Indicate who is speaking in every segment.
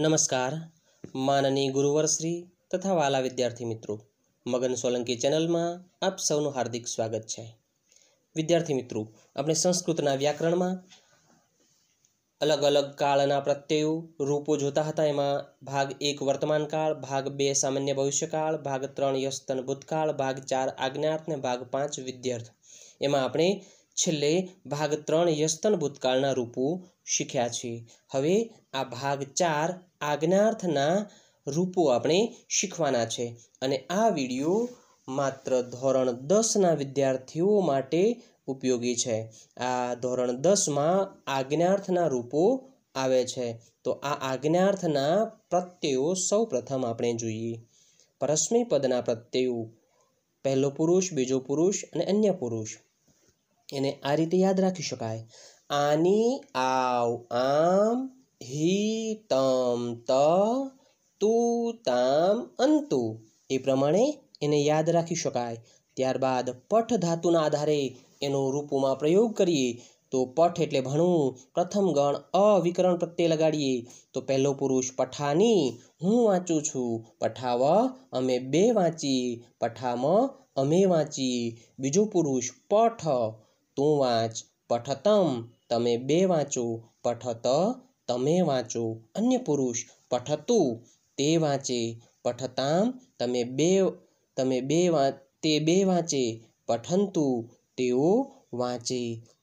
Speaker 1: નમસ્કાર માનની ગુરુવરશ્રી તથા વાલા વિદ્યાર્થી મિત્રો મગન સોલંકી ચેનલમાં આપ સૌનું હાર્દિક સ્વાગત છે વિદ્યાર્થી મિત્રો આપણે સંસ્કૃતના વ્યાકરણમાં અલગ અલગ કાળના પ્રત્યયો રૂપો જોતા હતા એમાં ભાગ એક વર્તમાન કાળ ભાગ બે સામાન્ય ભવિષ્યકાળ ભાગ ત્રણ યસ્તન ભૂતકાળ ભાગ ચાર આજ્ઞાર્થ ને ભાગ પાંચ વિદ્યાર્થ એમાં આપણે છેલ્લે ભાગ ત્રણ યસ્તન ભૂતકાળના રૂપો શીખ્યા છે હવે આ ભાગ ચાર આજ્ઞાર્થના રૂપો આપણે શીખવાના છે અને આ વિડીયો માત્ર ધોરણ દસના વિદ્યાર્થીઓ માટે ઉપયોગી છે આ ધોરણ દસમાં આજ્ઞાર્થના રૂપો આવે છે તો આ આજ્ઞાર્થના પ્રત્યયો સૌ પ્રથમ આપણે જોઈએ પરસ્મી પદના પ્રત્યયો પહેલો પુરુષ બીજો પુરુષ અને અન્ય પુરુષ એને આ રીતે યાદ રાખી શકાય આની આવ આમ હી તમ ત તુ તામ અંતુ એ પ્રમાણે એને યાદ રાખી શકાય ત્યારબાદ પઠ ધાતુના આધારે એનો રૂપમાં પ્રયોગ કરીએ તો પઠ એટલે ભણવું પ્રથમ ગણ અવિકરણ પ્રત્યે લગાડીએ તો પહેલો પુરુષ પઠાની હું વાંચું છું પઠાવ અમે બે વાંચી પઠામ અમે વાંચી બીજો પુરુષ પઠ તું વાંચ પઠતમ તમે બે વાંચો પઠત તમે વાંચો અન્ય પુરુષ પઠતું તે વાંચે પઠતામ તમે બે તમે બે વાંચ તે બે વાંચે પઠંતુ તેઓ વાંચે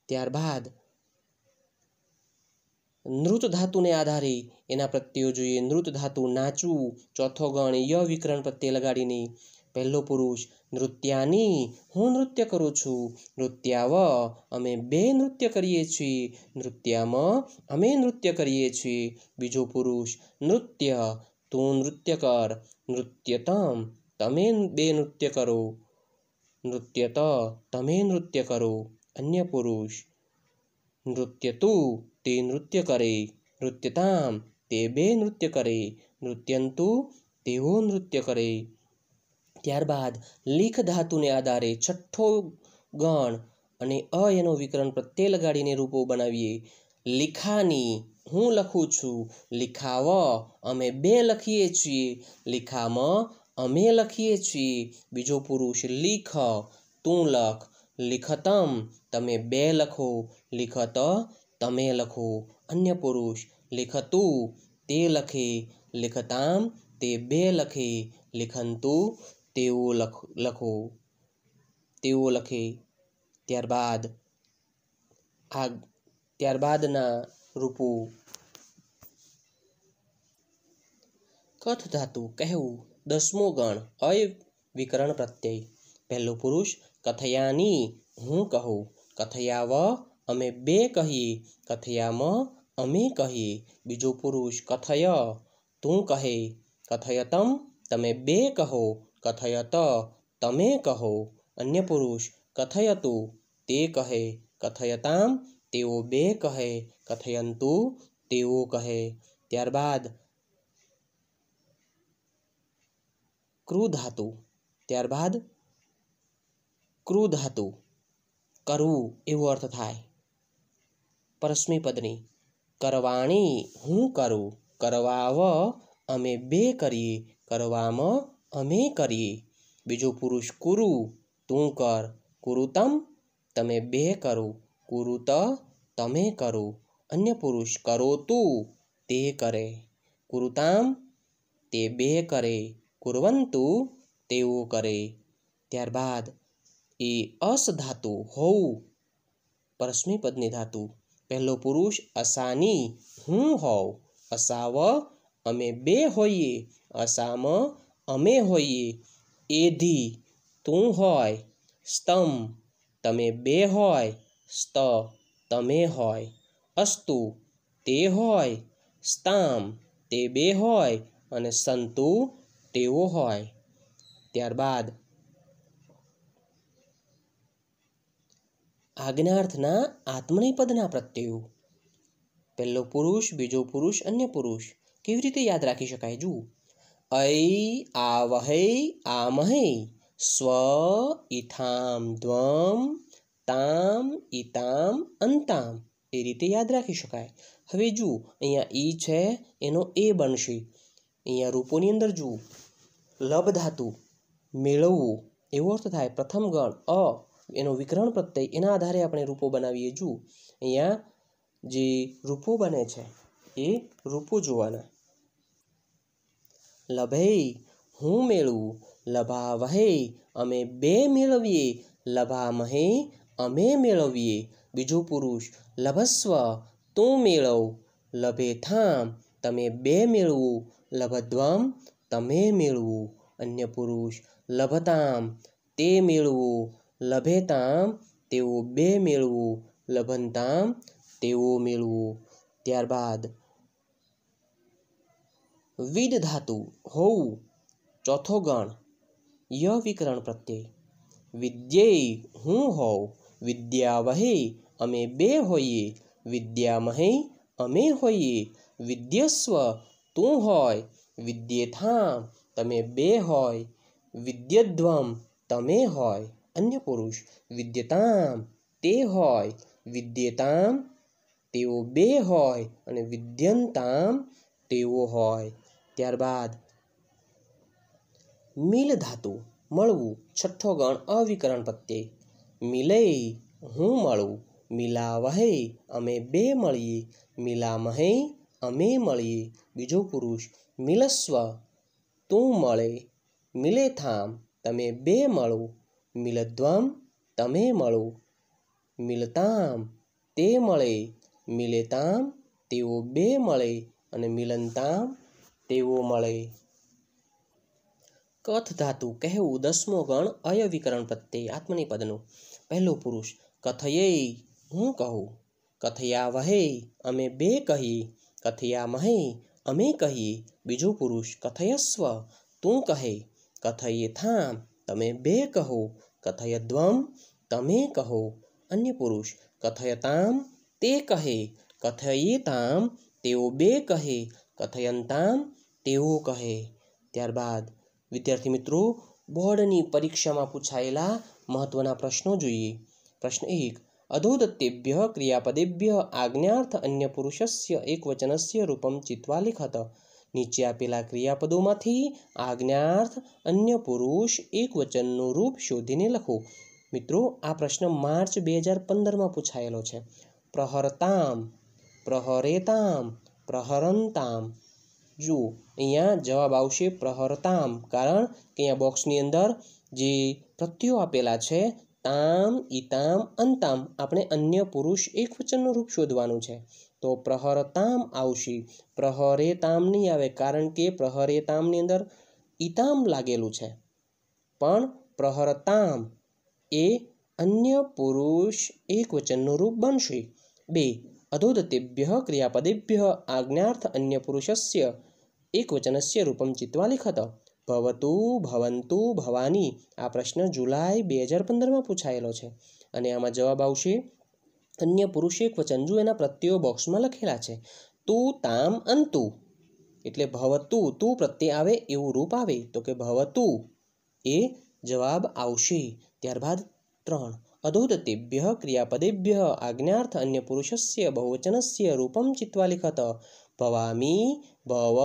Speaker 1: ત્યારબાદ નૃત ધાતુને આધારે એના પ્રત્યયો જોઈએ નૃત ધાતુ નાચવું ચોથો ગણ ય વિકરણ પ્રત્યે લગાડીને પહેલો પુરુષ નૃત્યાની હું નૃત્ય કરું છું નૃત્યાવ અમે બે નૃત્ય કરીએ છીએ નૃત્યામ અમે નૃત્ય કરીએ છીએ બીજો પુરુષ નૃત્ય તું નૃત્ય કર નૃત્યતમ તમે બે નૃત્ય કરો નૃત્યત તમે નૃત્ય કરો અન્ય પુરુષ નૃત્ય તું તે નૃત્ય કરે નૃત્યતામ તે બે નૃત્ય કરે નૃત્યંતુ તેઓ નૃત્ય કરે ત્યારબાદ લીખ ધાતુને આધારે છઠ્ઠો ગણ અને અ એનો વિકરણ પ્રત્યે લગાડીને રૂપો બનાવીએ લિખાની હું લખું છું લિખાવ અમે બે લખીએ છીએ લિખામ અમે લખીએ છીએ બીજો પુરુષ લિખ તું લખ લિખતમ તમે બે લખો લિખત તમે લખો અન્ય પુરુષ લિખતું તે લખે લિખતામ તે બે લખે લિખંતું તેઓ લખ લખો તેઓ લખે ત્યારબાદ આ ત્યારબાદના રૂપો કથ ધાતુ કહેવું દસમો ગણ અય વિકરણ પ્રત્યય પહેલો પુરુષ કથયાની હું કહું કથયાવ અમે બે કહીએ કથયામ અમે કહીએ બીજો પુરુષ કથય તું કહે કથયતમ તમે બે કહો કથયત તમે કહો અન્ય પુરુષ કથયતુ તે કહે કથયતામ તેઓ બે કહે કથયંતુ તેઓ કહે ત્યારબાદ ક્રુધાતુ ત્યારબાદ ક્રુધાતુ કરવું એવો અર્થ થાય પરસ્મી પદની કરવાણી હું કરું કરવાવ અમે બે કરીએ કરવામાં અમે કરીએ બીજો પુરુષ કુરુ તું કર કુરુતમ તમે બે કરો કુરુત તમે કરો અન્ય પુરુષ કરો તું તે કરે કુરુતામ તે બે કરે કુરવંતુ તેઓ કરે ત્યારબાદ એ અસ ધાતુ હોઉં પરસ્મી ધાતુ પહેલો પુરુષ અસાની હું હોઉં અસાવ અમે બે હોઈએ અસામ અમે હોઈએ એ ધી તું હોય સ્તમ તમે બે હોય સ્ત તમે હોય અસ્તુ તે હોય સ્તામ તે બે હોય અને સંતુ તેઓ હોય ત્યારબાદ આજ્ઞાર્થના આત્મનેપદના પ્રત્યયો પહેલો પુરુષ બીજો પુરુષ અન્ય પુરુષ કેવી રીતે યાદ રાખી શકાય જુઓ ऐ आवहै आमहै स्व ઇથામ દ્વમ તામ ઇતામ અંતામ એ રીતે યાદ રાખી શકાય હવે જુઓ અહીંયા ઈ છે એનો એ બનશે અહીંયા રૂપોની અંદર જુઓ લભ ધાતુ મેળવવું એવો અર્થ થાય પ્રથમ ગણ અ એનો વિકરણ પ્રત્યય એના આધારે આપણે રૂપો બનાવીએ જુઓ અહીંયા જે રૂપો બને છે એ રૂપો જોવાના લભે હું મેળવું લભા લભાવહે અમે બે મેળવીએ લભા મહે અમે મેળવીએ બીજો પુરુષ લભસ્વ તું મેળવ લભેથામ તમે બે મેળવું લભધ્વમ તમે મેળવું અન્ય પુરુષ લભતામ તે મેળવું લભેતામ તેઓ બે મેળવું લભનતામ તેઓ મેળવું ત્યારબાદ વિદ ધાતુ હોવું ચોથો ગણ ય વિકરણ પ્રત્યય વિદ્યેય હું હોઉં વિદ્યાવહે અમે બે હોઈએ વિદ્યામહે અમે હોઈએ વિદ્યસ્વ તું હોય વિદ્યેથામ તમે બે હોય વિદ્યધ્વમ તમે હોય અન્ય પુરુષ વિદ્યતામ તે હોય વિદ્યતામ તેઓ બે હોય અને વિદ્યંતામ તેઓ હોય ત્યારબાદ મિલ ધાતુ મળવું છઠ્ઠો ગણ અવિકરણ પ્રત્યે મિલે હું મળું મિલા વહે અમે બે મળીએ મિલા મહે અમે મળીએ બીજો પુરુષ મિલસ્વ તું મળે મિલે થામ તમે બે મળો મિલદ્વમ તમે મળો મિલતામ તે મળે મિલેતામ તેઓ બે મળે અને મિલનતામ ટેવો મળે કથ ધાતુ કહેવું દસમો ગણ અય વિકરણ પ્રત્યય આત્મનિપદનું પહેલો પુરુષ કથયે હું કહું કથયા વહે અમે બે કહી કથયા મહે અમે કહીએ બીજો પુરુષ કથયસ્વ તું કહે કથયે થામ તમે બે કહો કથયદ્વમ તમે કહો અન્ય પુરુષ કથયતામ તે કહે કથયેતામ તેઓ બે કહે કથયંતામ તેવું કહે ત્યારબાદ વિદ્યાર્થી મિત્રો બોર્ડની પરીક્ષામાં પૂછાયેલા મહત્વના પ્રશ્નો જોઈએ પ્રશ્ન એક અધોદત્તેભ્ય ક્રિયાપદેભ્ય આજ્ઞાર્થ અન્ય પુરુષસ્ય વચનસ્ય રૂપમ ચિત્વા લિખત નીચે આપેલા ક્રિયાપદોમાંથી આજ્ઞાર્થ અન્ય પુરુષ એક એકવચનનું રૂપ શોધીને લખો મિત્રો આ પ્રશ્ન માર્ચ બે હજાર પંદરમાં પૂછાયેલો છે પ્રહરતામ પ્રહરેતામ પ્રહરંતામ જુઓ અહીંયા જવાબ આવશે પ્રહરતામ કારણ કે અહીંયા બોક્સની અંદર જે પ્રત્યો આપેલા છે તામ ઇતામ અંતામ આપણે અન્ય પુરુષ એક વચનનું રૂપ શોધવાનું છે તો પ્રહરતામ આવશે પ્રહરે તામ નહીં આવે કારણ કે પ્રહરે તામની અંદર ઇતામ લાગેલું છે પણ પ્રહરતામ એ અન્ય પુરુષ એક વચનનું રૂપ બનશે બે અધોદત્તેભ્ય ક્રિયાપદેભ્ય આજ્ઞાર્થ અન્ય પુરુષસ્ય એકવચનસ્ય રૂપમ ચિત્વા લિખત ભવતુ ભવંતુ ભવાની આ પ્રશ્ન જુલાઈ બે હજાર પંદરમાં પૂછાયેલો છે અને આમાં જવાબ આવશે અન્ય પુરુષ એકવચન જો એના પ્રત્યયો બોક્સમાં લખેલા છે તું તામ અંતુ એટલે ભવતુ તું પ્રત્યે આવે એવું રૂપ આવે તો કે ભવતું એ જવાબ આવશે ત્યારબાદ ત્રણ અધોદતેભ્ય ક્રિયાપદેભ્ય આજ્ઞાર્થ અન્ય પુરુષસ્ય બહુવચનસ્ય રૂપમ ચિત્વા લિખત ભવામી ભવ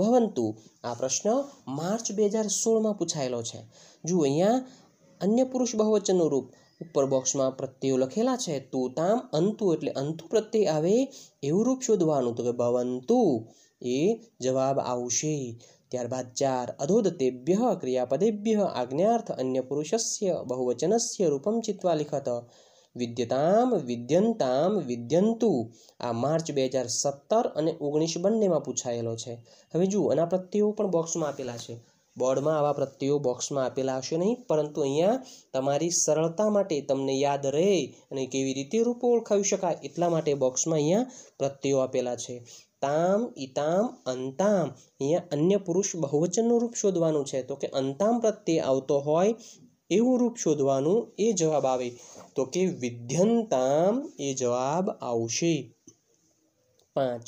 Speaker 1: ભવંતુ આ પ્રશ્ન માર્ચ બે હજાર સોળમાં પૂછાયેલો છે જુઓ અહીંયા અન્ય પુરુષ બહુવચનનું રૂપ ઉપર બોક્સમાં પ્રત્યયો લખેલા છે તો તામ અંતુ એટલે અંતુ પ્રત્યય આવે એવું રૂપ શોધવાનું તો કે ભવંતુ એ જવાબ આવશે ત્યારબાદ ચાર અધોદતેભ્ય ક્રિયાપદેભ્ય આજ્ઞાર્થ અન્ય પુરુષસ્ય બહુવચનસ્ય રૂપમ ચિત્વા લિખત વિદ્યતામ વિદ્યંતામ વિદ્યંતુ આ માર્ચ બે હજાર સત્તર અને ઓગણીસ બંનેમાં પૂછાયેલો છે હવે જુઓ આના પ્રત્યયો પણ બોક્સમાં આપેલા છે બોર્ડમાં આવા પ્રત્યયો બોક્સમાં આપેલા હશે નહીં પરંતુ અહીંયા તમારી સરળતા માટે તમને યાદ રહે અને કેવી રીતે રૂપો ઓળખાવી શકાય એટલા માટે બોક્સમાં અહીંયા પ્રત્યયો આપેલા છે તામ ઇતામ અંતામ અહીંયા અન્ય પુરુષ બહુવચનનું રૂપ શોધવાનું છે તો કે અંતામ પ્રત્યે આવતો હોય એવું રૂપ શોધવાનું એ જવાબ આવે તો કે વિધ્યંતામ એ જવાબ આવશે પાંચ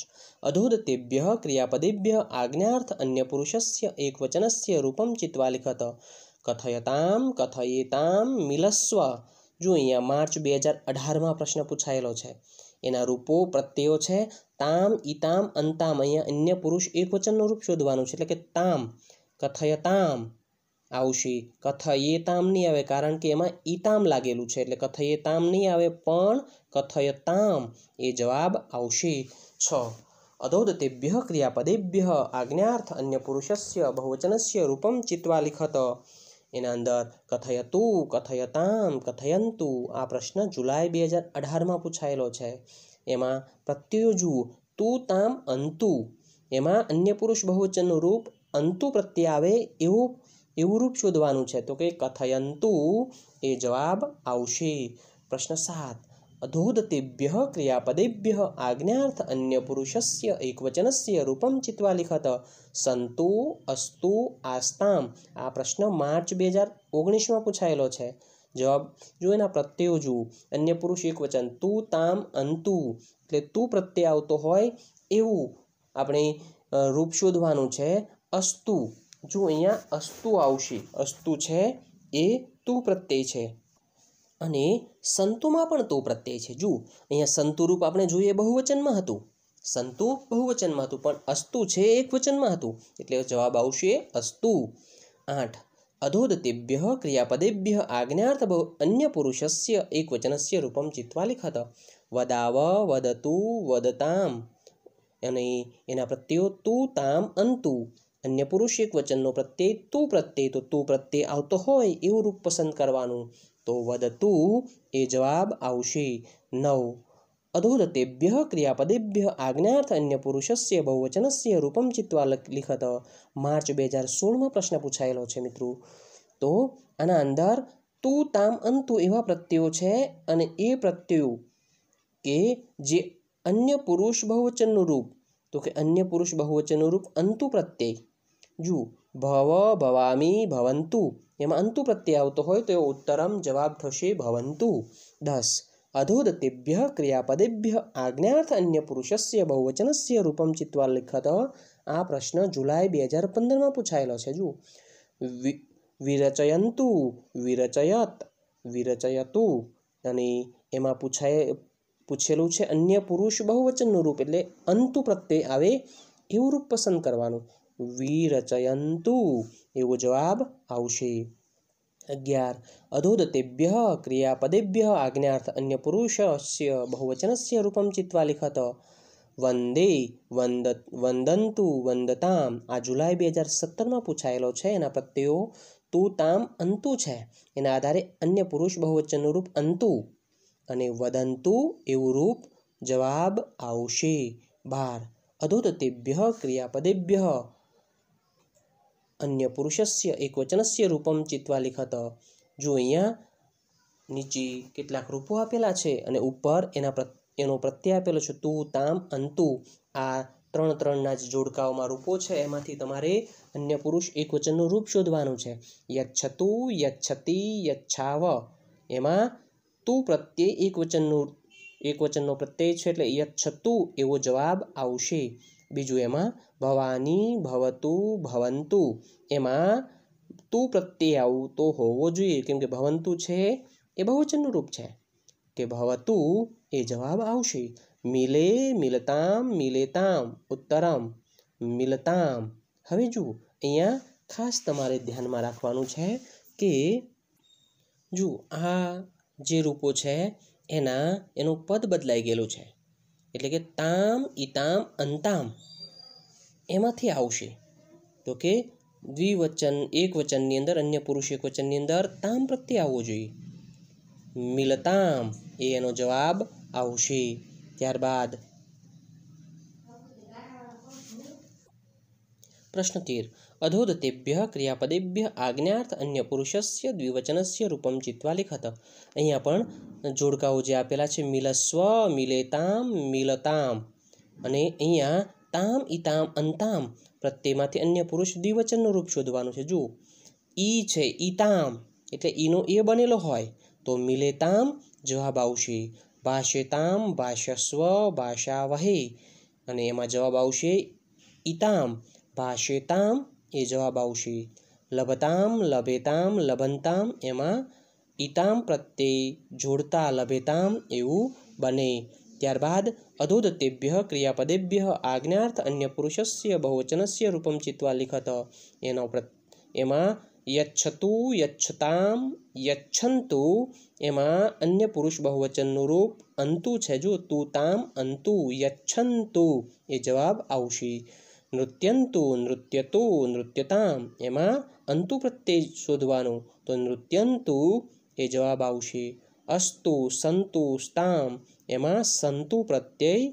Speaker 1: અધોદતેભ્ય ક્રિયાપદેભ્ય આજ્ઞાર્થ અન્ય પુરુષસ્ય એકવચનસ્ય રૂપમ ચિત્વા લિખત કથયતામ કથયેતામ મિલસ્વ જો અહીંયા માર્ચ બે હજાર અઢારમાં પ્રશ્ન પૂછાયેલો છે એના રૂપો પ્રત્યયો છે તામ ઇતામ અંતામ અહીંયા અન્ય પુરુષ એકવચનનું રૂપ શોધવાનું છે એટલે કે તામ કથયતામ આવશે કથયેતામ નહીં આવે કારણ કે એમાં ઈતામ લાગેલું છે એટલે કથયેતામ નહીં આવે પણ કથયતામ એ જવાબ આવશે છ અધૌદતેભ્ય ક્રિયાપદેભ્ય આજ્ઞાર્થ અન્ય પુરુષસ્ય બહુવચનસ્ય રૂપમ ચિત્વા લિખત એના અંદર કથયતુ કથયતામ કથયંતુ આ પ્રશ્ન જુલાઈ બે હજાર અઢારમાં પૂછાયેલો છે એમાં પ્રત્યયો જુઓ તું તામ અંતુ એમાં અન્ય પુરુષ બહુવચનનું રૂપ અંતુ પ્રત્યે આવે એવું એવું રૂપ શોધવાનું છે તો કે કથયંતુ એ જવાબ આવશે પ્રશ્ન સાત અધોદતેભ્ય ક્રિયાપદેભ્ય આજ્ઞાર્થ અન્ય પુરુષસ્ય એકવચનસ્ય રૂપમ ચિત્વા લિખત સંતુ અસ્તુ આસ્તામ આ પ્રશ્ન માર્ચ બે હજાર ઓગણીસમાં પૂછાયેલો છે જવાબ જો એના પ્રત્યયો જુઓ અન્ય પુરુષ એકવચન તું તામ અંતુ એટલે તું પ્રત્યય આવતો હોય એવું આપણે રૂપ શોધવાનું છે અસ્તુ જો અહીંયા અસ્તુ આવશે અસ્તુ છે એ તું પ્રત્યય છે અને સંતુમાં પણ તું પ્રત્યય છે જુઓ અહીંયા સંતુરૂપ આપણે જોઈએ બહુવચનમાં હતું સંતુ બહુવચનમાં હતું પણ અસ્તુ છે એક વચનમાં હતું એટલે જવાબ આવશે અસ્તુ આઠ અધોદતેભ્ય ક્રિયાપદેભ્ય આજ્ઞાર્થ અન્ય પુરુષસ્ય એક વચનસ્ય રૂપમ ચિત્વા લિખત વદાવ વદતુ વદતામ અને એના પ્રત્યયો તું તામ અંતુ અન્ય પુરુષિક વચનનો પ્રત્યય તું પ્રત્યય તો તું પ્રત્યય આવતો હોય એવું રૂપ પસંદ કરવાનું તો વધતુ એ જવાબ આવશે નવ અધોદતેભ્ય ક્રિયાપદેભ્ય આજ્ઞાર્થ અન્ય પુરુષસ્ય બહુવચનસ્ય રૂપમ ચિત્વા લિખત માર્ચ બે હજાર સોળમાં પ્રશ્ન પૂછાયેલો છે મિત્રો તો આના અંદર તું તામ અંતુ એવા પ્રત્યયો છે અને એ પ્રત્યયો કે જે અન્ય પુરુષ બહુવચનનું રૂપ તો કે અન્ય પુરુષ બહુવચનનું રૂપ અંતુ પ્રત્યય જુઓ ભવ ભવામી ભવંતુ એમાં અંતુ પ્રત્યે આવતો હોય તો ઉત્તરમ જવાબ થશે ભવંતુ દસ અધોદતેભ્ય ક્રિયાપદેભ્ય આજ્ઞાર્થ અન્ય પુરુષસ્ય બહુવચનસ્ય રૂપમ ચિત્વા લિખત આ પ્રશ્ન જુલાઈ બે હજાર પંદરમાં પૂછાયેલો છે જુઓ વિરચયંતુ વિરચયત વિરચયતુ અને એમાં પૂછાય પૂછેલું છે અન્ય પુરુષ બહુવચનનું રૂપ એટલે અંતુ પ્રત્યે આવે એવું રૂપ પસંદ કરવાનું વિરચયંતુ એવો જવાબ આવશે અગિયાર અધોદતેભ્ય ક્રિયાપદેભ્ય આજ્ઞાર્થ અન્ય પુરુષસ્ય બહુવચનસ્ય રૂપમ ચિત્વા લિખત વંદે વંદ વંદંતુ વંદતામ આ જુલાઈ બે હજાર સત્તરમાં પૂછાયેલો છે એના પ્રત્યયો તું તામ અંતુ છે એના આધારે અન્ય પુરુષ બહુવચનનું રૂપ અંતુ અને વદંતુ એવું રૂપ જવાબ આવશે બાર અધોદતેભ્ય ક્રિયાપદેભ્ય અન્ય પુરુષસ્ય એકવચનસ્ય રૂપમ ચિત્વા લિખત જો અહીંયા નીચે કેટલાક રૂપો આપેલા છે અને ઉપર એના એનો પ્રત્યય આપેલો છે તું તામ અંતુ આ ત્રણ ત્રણના જ જોડકાઓમાં રૂપો છે એમાંથી તમારે અન્ય પુરુષ એકવચનનું રૂપ શોધવાનું છે યચ્છતુ યચ્છતિ યચ્છાવ એમાં તું પ્રત્યે એકવચનનું એકવચનનો પ્રત્યય છે એટલે યચ્છતું એવો જવાબ આવશે બીજું એમાં ભવાની ભવતું ભવંતુ એમાં તું પ્રત્યે આવું તો હોવો જોઈએ કેમ કે ભવંતુ છે એ બહુવચનનું રૂપ છે કે ભવતું એ જવાબ આવશે મિલે મિલતામ મિલેતામ ઉત્તરમ મિલતામ હવે જુઓ અહીંયા ખાસ તમારે ધ્યાનમાં રાખવાનું છે કે જુઓ આ જે રૂપો છે એના એનું પદ બદલાઈ ગયેલું છે એટલે કે તામ ઇતામ અંતામ એમાંથી આવશે તો કે દ્વિવચન એક વચનની અંદર અન્ય પુરુષ એક વચનની અંદર તામ પ્રત્યે આવવો જોઈએ મિલતામ એ એનો જવાબ આવશે ત્યારબાદ પ્રશ્ન તેર અધોદતેભ્ય ક્રિયાપદેભ્ય આજ્ઞાર્થ અન્ય પુરુષસ્ય દ્વિવચનસ્ય રૂપમ જીતવા લિખત અહીંયા પણ જોડકાઓ જે આપેલા છે મિલસ્વ મિલેતામ મિલતામ અને અહીંયા તામ ઇતામ અંતામ પ્રત્યેમાંથી અન્ય પુરુષ દ્વિવચનનું રૂપ શોધવાનું છે જુઓ ઈ છે ઇતામ એટલે ઈનો એ બનેલો હોય તો મિલેતામ જવાબ આવશે ભાષ્યતામ ભાષ્યસ્વ ભાષા વહે અને એમાં જવાબ આવશે ઇતામ ભાષેતામ એ જવાબ આવશે લભતામ લભેતામ લભંતામ એમાં ઈતામ પ્રત્યે જોડતા લભેતામ એવું બને ત્યારબાદ અધોદત્તેભ્ય ક્રિયાપદેભ્ય આજ્ઞાર્થ અન્ય પુરુષસ્ય બહુવચનસ્ય રૂપમ ચિત્વા લિખત એનો એમાં યચ્છતુ યચ્છતામ યચ્છંતુ એમાં અન્ય પુરુષ બહુવચનનું રૂપ અંતુ છે જો તું તામ અંતુ યચ્છંતુ એ જવાબ આવશે નૃત્યંતુ નૃત્યતુ નૃત્યતામ એમાં અંતુ પ્રત્યય શોધવાનો તો નૃત્યંતુ એ જવાબ આવશે અસ્તુ સંતુ સ્તામ એમાં સંતુ પ્રત્યય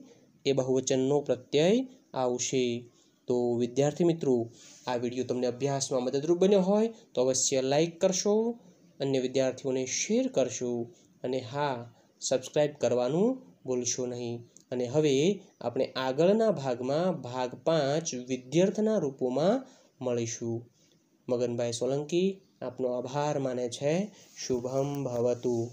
Speaker 1: એ બહુવચનનો પ્રત્યય આવશે તો વિદ્યાર્થી મિત્રો આ વિડીયો તમને અભ્યાસમાં મદદરૂપ બન્યો હોય તો અવશ્ય લાઈક કરશો અન્ય વિદ્યાર્થીઓને શેર કરશો અને હા સબસ્ક્રાઈબ કરવાનું ભૂલશો નહીં અને હવે આપણે આગળના ભાગમાં ભાગ પાંચ વિદ્યાર્થના રૂપોમાં મળીશું મગનભાઈ સોલંકી આપનો આભાર માને છે શુભમ ભવતું